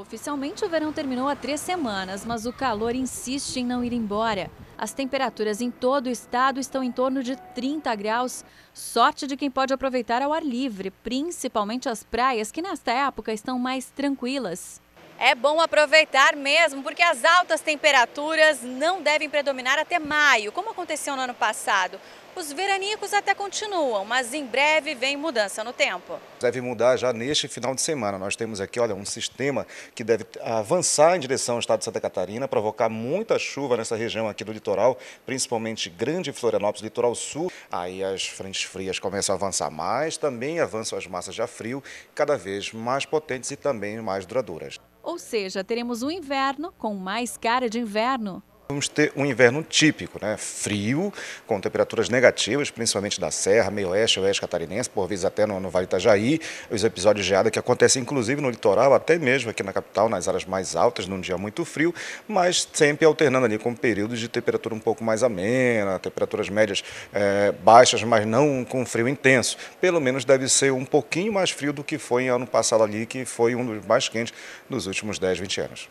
Oficialmente o verão terminou há três semanas, mas o calor insiste em não ir embora. As temperaturas em todo o estado estão em torno de 30 graus. Sorte de quem pode aproveitar ao ar livre, principalmente as praias, que nesta época estão mais tranquilas. É bom aproveitar mesmo, porque as altas temperaturas não devem predominar até maio, como aconteceu no ano passado. Os veranicos até continuam, mas em breve vem mudança no tempo. Deve mudar já neste final de semana. Nós temos aqui, olha, um sistema que deve avançar em direção ao estado de Santa Catarina, provocar muita chuva nessa região aqui do litoral, principalmente Grande Florianópolis, litoral sul. Aí as frentes frias começam a avançar mais, também avançam as massas de frio, cada vez mais potentes e também mais duradouras. Ou seja, teremos um inverno com mais cara de inverno. Vamos ter um inverno típico, né? frio, com temperaturas negativas, principalmente da Serra, meio oeste, oeste catarinense, por vezes até no, no Vale Itajaí, os episódios de geada que acontecem inclusive no litoral, até mesmo aqui na capital, nas áreas mais altas, num dia muito frio, mas sempre alternando ali com períodos de temperatura um pouco mais amena, temperaturas médias é, baixas, mas não com frio intenso. Pelo menos deve ser um pouquinho mais frio do que foi ano passado ali, que foi um dos mais quentes dos últimos 10, 20 anos.